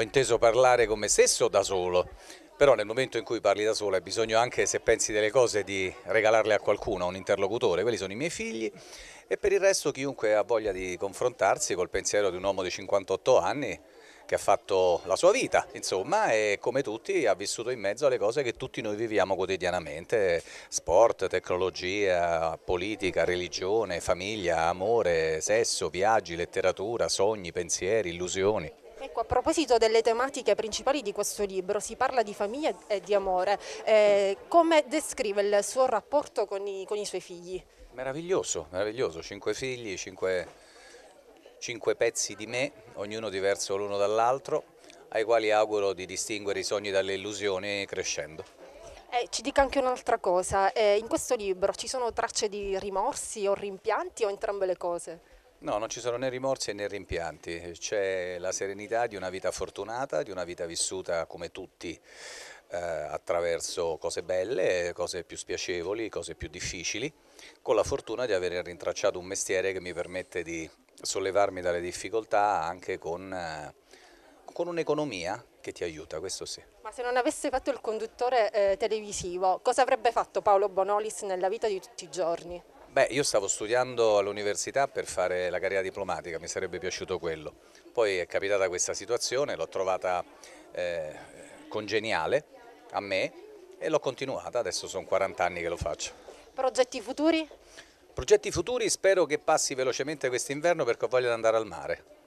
ho inteso parlare con me stesso da solo, però nel momento in cui parli da solo hai bisogno anche, se pensi delle cose, di regalarle a qualcuno, a un interlocutore, quelli sono i miei figli e per il resto chiunque ha voglia di confrontarsi col pensiero di un uomo di 58 anni che ha fatto la sua vita, insomma, e come tutti ha vissuto in mezzo alle cose che tutti noi viviamo quotidianamente, sport, tecnologia, politica, religione, famiglia, amore, sesso, viaggi, letteratura, sogni, pensieri, illusioni. Ecco, a proposito delle tematiche principali di questo libro, si parla di famiglia e di amore. Eh, come descrive il suo rapporto con i, con i suoi figli? Meraviglioso, meraviglioso. Cinque figli, cinque, cinque pezzi di me, ognuno diverso l'uno dall'altro, ai quali auguro di distinguere i sogni dalle illusioni crescendo. Eh, ci dica anche un'altra cosa, eh, in questo libro ci sono tracce di rimorsi o rimpianti o entrambe le cose? No, non ci sono né rimorsi né rimpianti, c'è la serenità di una vita fortunata, di una vita vissuta come tutti eh, attraverso cose belle, cose più spiacevoli, cose più difficili, con la fortuna di aver rintracciato un mestiere che mi permette di sollevarmi dalle difficoltà anche con, eh, con un'economia che ti aiuta, questo sì. Ma se non avesse fatto il conduttore eh, televisivo, cosa avrebbe fatto Paolo Bonolis nella vita di tutti i giorni? Beh, io stavo studiando all'università per fare la carriera diplomatica, mi sarebbe piaciuto quello. Poi è capitata questa situazione, l'ho trovata eh, congeniale a me e l'ho continuata, adesso sono 40 anni che lo faccio. Progetti futuri? Progetti futuri, spero che passi velocemente quest'inverno perché ho voglia di andare al mare.